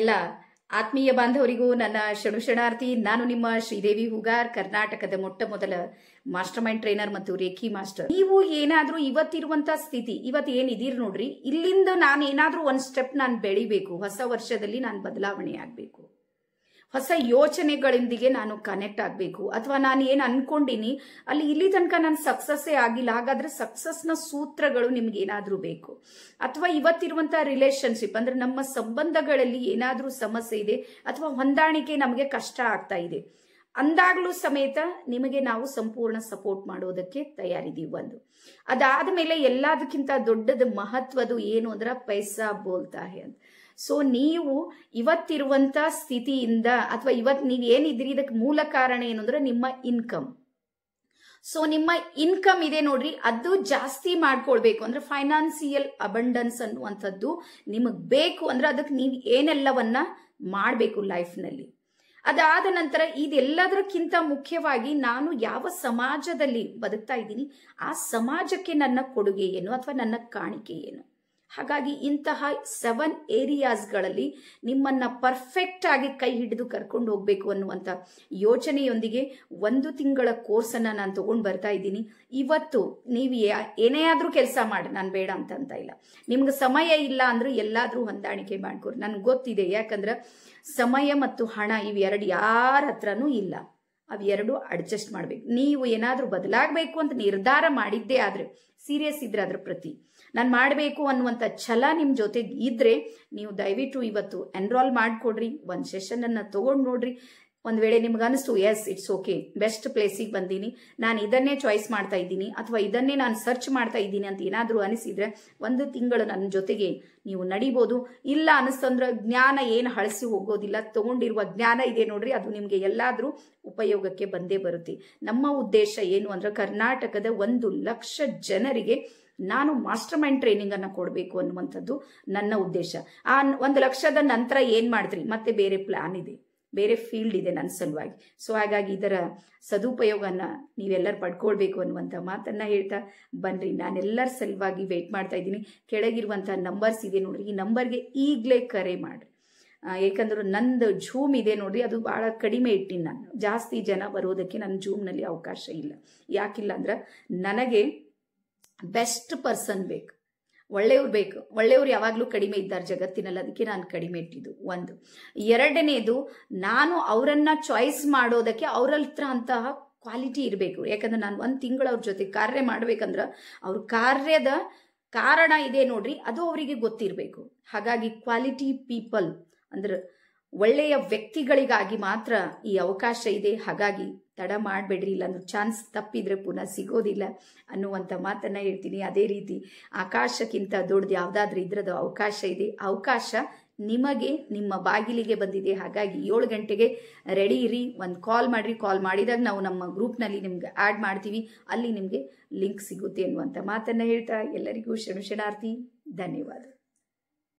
ಎಲ್ಲ ಆತ್ಮೀಯ ಬಾಂಧವರಿಗೂ ನನ್ನ ಕ್ಷಣ ನಾನು ನಿಮ್ಮ ಶ್ರೀದೇವಿ ಹುಗಾರ್ ಕರ್ನಾಟಕದ ಮೊಟ್ಟ ಮೊದಲ ಮಾಸ್ಟರ್ ಮೈಂಡ್ ಟ್ರೈನರ್ ಮತ್ತು ರೇಖಿ ಮಾಸ್ಟರ್ ನೀವು ಏನಾದ್ರೂ ಇವತ್ತಿರುವಂತ ಸ್ಥಿತಿ ಇವತ್ತು ಏನಿದೀರ್ ನೋಡ್ರಿ ಇಲ್ಲಿಂದ ನಾನು ಏನಾದ್ರೂ ಒಂದ್ ಸ್ಟೆಪ್ ನಾನು ಬೆಳಿಬೇಕು ಹೊಸ ವರ್ಷದಲ್ಲಿ ನಾನು ಬದಲಾವಣೆ ಆಗ್ಬೇಕು ಹೊಸ ಯೋಚನೆಗಳೊಂದಿಗೆ ನಾನು ಕನೆಕ್ಟ್ ಆಗಬೇಕು ಅಥವಾ ನಾನು ಏನು ಅನ್ಕೊಂಡಿನಿ ಅಲ್ಲಿ ಇಲ್ಲಿ ತನಕ ನಾನು ಸಕ್ಸಸ್ಸೇ ಆಗಿಲ್ಲ ಹಾಗಾದ್ರೆ ಸಕ್ಸಸ್ನ ಸೂತ್ರಗಳು ನಿಮ್ಗೆ ಏನಾದರೂ ಬೇಕು ಅಥವಾ ಇವತ್ತಿರುವಂತಹ ರಿಲೇಶನ್ಶಿಪ್ ಅಂದ್ರೆ ನಮ್ಮ ಸಂಬಂಧಗಳಲ್ಲಿ ಏನಾದರೂ ಸಮಸ್ಯೆ ಇದೆ ಅಥವಾ ಹೊಂದಾಣಿಕೆ ನಮಗೆ ಕಷ್ಟ ಆಗ್ತಾ ಇದೆ ಅಂದಾಗಲೂ ಸಮೇತ ನಿಮಗೆ ನಾವು ಸಂಪೂರ್ಣ ಸಪೋರ್ಟ್ ಮಾಡೋದಕ್ಕೆ ತಯಾರಿದೀವಿ ಒಂದು ಅದಾದ ಮೇಲೆ ಎಲ್ಲದಕ್ಕಿಂತ ದೊಡ್ಡದು ಮಹತ್ವದು ಏನು ಅಂದ್ರೆ ಪೈಸಾ ಬೋಲ್ತಾ ಅಂತ ಸೊ ನೀವು ಇವತ್ತಿರುವಂಥ ಸ್ಥಿತಿಯಿಂದ ಅಥವಾ ಇವತ್ತು ನೀವು ಏನಿದ್ರಿ ಇದಕ್ಕೆ ಮೂಲ ಕಾರಣ ಏನು ಅಂದ್ರೆ ನಿಮ್ಮ ಇನ್ಕಮ್ ಸೊ ನಿಮ್ಮ ಇನ್ಕಮ್ ಇದೆ ನೋಡ್ರಿ ಅದು ಜಾಸ್ತಿ ಮಾಡ್ಕೊಳ್ಬೇಕು ಅಂದ್ರೆ ಫೈನಾನ್ಸಿಯಲ್ ಅಬಂಡನ್ಸ್ ಅನ್ನುವಂಥದ್ದು ನಿಮಗ್ ಬೇಕು ಅಂದ್ರೆ ಅದಕ್ಕೆ ನೀವು ಏನೆಲ್ಲವನ್ನ ಮಾಡಬೇಕು ಲೈಫ್ನಲ್ಲಿ ಅದಾದ ನಂತರ ಇದೆಲ್ಲದಕ್ಕಿಂತ ಮುಖ್ಯವಾಗಿ ನಾನು ಯಾವ ಸಮಾಜದಲ್ಲಿ ಬದುಕ್ತಾ ಇದ್ದೀನಿ ಆ ಸಮಾಜಕ್ಕೆ ನನ್ನ ಕೊಡುಗೆ ಏನು ಅಥವಾ ನನ್ನ ಕಾಣಿಕೆ ಏನು ಹಾಗಾಗಿ ಇಂತಹ ಸೆವೆನ್ ಏರಿಯಾಸ್ಗಳಲ್ಲಿ ನಿಮ್ಮನ್ನ ಪರ್ಫೆಕ್ಟ್ ಆಗಿ ಕೈ ಹಿಡಿದು ಕರ್ಕೊಂಡು ಹೋಗ್ಬೇಕು ಅನ್ನುವಂಥ ಯೋಚನೆಯೊಂದಿಗೆ ಒಂದು ತಿಂಗಳ ಅನ್ನ ನಾನು ತಗೊಂಡು ಬರ್ತಾ ಇದ್ದೀನಿ ಇವತ್ತು ನೀವು ಏನೇ ಆದ್ರೂ ಕೆಲಸ ಮಾಡಿ ನಾನು ಬೇಡ ಅಂತಂತ ಇಲ್ಲ ನಿಮ್ಗೆ ಸಮಯ ಇಲ್ಲ ಅಂದ್ರೆ ಎಲ್ಲಾದ್ರೂ ಹೊಂದಾಣಿಕೆ ಮಾಡ್ಕೊಡಿ ನನ್ಗೆ ಗೊತ್ತಿದೆ ಯಾಕಂದ್ರೆ ಸಮಯ ಮತ್ತು ಹಣ ಇವೆರಡು ಯಾರ ಹತ್ರನೂ ಇಲ್ಲ ಅವೆರಡು ಅಡ್ಜಸ್ಟ್ ಮಾಡ್ಬೇಕು ನೀವು ಏನಾದರೂ ಬದಲಾಗಬೇಕು ಅಂತ ನಿರ್ಧಾರ ಮಾಡಿದ್ದೇ ಆದ್ರೆ ಸೀರಿಯಸ್ ಇದ್ರೆ ಅದ್ರ ಪ್ರತಿ ನಾನು ಮಾಡಬೇಕು ಅನ್ನುವಂಥ ಛಲ ನಿಮ್ಮ ಜೊತೆಗೆ ಇದ್ರೆ ನೀವು ದಯವಿಟ್ಟು ಇವತ್ತು ಎನ್ರೋಲ್ ಮಾಡಿಕೊಡ್ರಿ ಒಂದು ಅನ್ನ ತಗೊಂಡ್ ನೋಡ್ರಿ ಒಂದ್ ವೇಳೆ ನಿಮ್ಗೆ ಅನಿಸ್ತು ಎಸ್ ಇಟ್ಸ್ ಓಕೆ ಬೆಸ್ಟ್ ಪ್ಲೇಸಿಗೆ ಬಂದೀನಿ ನಾನು ಇದನ್ನೇ ಚಾಯ್ಸ್ ಮಾಡ್ತಾ ಇದ್ದೀನಿ ಅಥವಾ ಇದನ್ನೇ ನಾನು ಸರ್ಚ್ ಮಾಡ್ತಾ ಇದ್ದೀನಿ ಅಂತ ಏನಾದರೂ ಅನಿಸಿದ್ರೆ ಒಂದು ತಿಂಗಳು ನನ್ನ ಜೊತೆಗೆ ನೀವು ನಡಿಬೋದು ಇಲ್ಲ ಅನಿಸ್ತಂದ್ರೆ ಜ್ಞಾನ ಏನು ಹಳಸಿ ಹೋಗೋದಿಲ್ಲ ತಗೊಂಡಿರುವ ಜ್ಞಾನ ಇದೆ ನೋಡ್ರಿ ಅದು ನಿಮಗೆ ಎಲ್ಲಾದರೂ ಉಪಯೋಗಕ್ಕೆ ಬಂದೇ ಬರುತ್ತೆ ನಮ್ಮ ಉದ್ದೇಶ ಏನು ಅಂದ್ರೆ ಕರ್ನಾಟಕದ ಒಂದು ಲಕ್ಷ ಜನರಿಗೆ ನಾನು ಮಾಸ್ಟರ್ ಮೈಂಡ್ ಟ್ರೈನಿಂಗ್ ಅನ್ನು ಕೊಡಬೇಕು ಅನ್ನುವಂಥದ್ದು ನನ್ನ ಉದ್ದೇಶ ಆ ಒಂದು ಲಕ್ಷದ ನಂತರ ಏನ್ ಮಾಡಿದ್ರಿ ಮತ್ತೆ ಬೇರೆ ಪ್ಲಾನ್ ಇದೆ ಬೇರೆ ಫೀಲ್ಡ್ ಇದೆ ನನ್ನ ಸಲುವಾಗಿ ಸೊ ಹಾಗಾಗಿ ಇದರ ಸದುಪಯೋಗನ ನೀವೆಲ್ಲರೂ ಪಡ್ಕೊಳ್ಬೇಕು ಅನ್ನುವಂಥ ಮಾತನ್ನು ಹೇಳ್ತಾ ಬನ್ನಿರಿ ನಾನೆಲ್ಲರ ಸಲುವಾಗಿ ವೆಯ್ಟ್ ಮಾಡ್ತಾ ಇದ್ದೀನಿ ಕೆಳಗಿರುವಂಥ ನಂಬರ್ಸ್ ಇದೆ ನೋಡ್ರಿ ಈ ನಂಬರ್ಗೆ ಈಗಲೇ ಕರೆ ಮಾಡಿರಿ ಏಕೆಂದ್ರೆ ನಂದು ಝೂಮ್ ಇದೆ ನೋಡ್ರಿ ಅದು ಭಾಳ ಕಡಿಮೆ ಇಟ್ಟಿನಿ ನಾನು ಜಾಸ್ತಿ ಜನ ಬರೋದಕ್ಕೆ ನನ್ನ ಝೂಮ್ನಲ್ಲಿ ಅವಕಾಶ ಇಲ್ಲ ಯಾಕಿಲ್ಲ ಅಂದ್ರೆ ನನಗೆ ಬೆಸ್ಟ್ ಪರ್ಸನ್ ಬೇಕು ಒಳ್ಳೆಯವ್ರು ಬೇಕು ಒಳ್ಳೆಯವ್ರು ಯಾವಾಗಲೂ ಕಡಿಮೆ ಇದ್ದಾರೆ ಜಗತ್ತಿನಲ್ಲಿ ಅದಕ್ಕೆ ನಾನು ಕಡಿಮೆ ಇಟ್ಟಿದ್ದು ಒಂದು ಎರಡನೇದು ನಾನು ಅವರನ್ನು ಚಾಯ್ಸ್ ಮಾಡೋದಕ್ಕೆ ಹತ್ರ ಅಂತಹ ಕ್ವಾಲಿಟಿ ಇರಬೇಕು ಯಾಕಂದ್ರೆ ನಾನು ಒಂದು ತಿಂಗಳು ಅವ್ರ ಜೊತೆ ಕಾರ್ಯ ಮಾಡ್ಬೇಕಂದ್ರೆ ಅವ್ರ ಕಾರ್ಯದ ಕಾರಣ ಇದೆ ನೋಡ್ರಿ ಅದು ಅವರಿಗೆ ಗೊತ್ತಿರಬೇಕು ಹಾಗಾಗಿ ಕ್ವಾಲಿಟಿ ಪೀಪಲ್ ಅಂದ್ರೆ ಒಳ್ಳೆಯ ವ್ಯಕ್ತಿಗಳಿಗಾಗಿ ಮಾತ್ರ ಈ ಅವಕಾಶ ಇದೆ ಹಾಗಾಗಿ ತಡ ಮಾಡಬೇಡ್ರಿ ಅಂದ್ರೆ ಚಾನ್ಸ್ ತಪ್ಪಿದ್ರೆ ಪುನಃ ಸಿಗೋದಿಲ್ಲ ಅನ್ನುವಂಥ ಮಾತನ್ನು ಹೇಳ್ತೀನಿ ಅದೇ ರೀತಿ ಆಕಾಶಕ್ಕಿಂತ ದೊಡ್ಡದು ಯಾವುದಾದ್ರೂ ಇದ್ರದ್ದು ಅವಕಾಶ ಇದೆ ಅವಕಾಶ ನಿಮಗೆ ನಿಮ್ಮ ಬಾಗಿಲಿಗೆ ಬಂದಿದೆ ಹಾಗಾಗಿ ಏಳು ಗಂಟೆಗೆ ರೆಡಿ ಇರಿ ಒಂದು ಕಾಲ್ ಮಾಡಿರಿ ಕಾಲ್ ಮಾಡಿದಾಗ ನಾವು ನಮ್ಮ ಗ್ರೂಪ್ನಲ್ಲಿ ನಿಮ್ಗೆ ಆ್ಯಡ್ ಮಾಡ್ತೀವಿ ಅಲ್ಲಿ ನಿಮಗೆ ಲಿಂಕ್ ಸಿಗುತ್ತೆ ಅನ್ನುವಂಥ ಮಾತನ್ನು ಹೇಳ್ತಾ ಎಲ್ಲರಿಗೂ ಕ್ಷಣಾರ್ಥಿ ಧನ್ಯವಾದ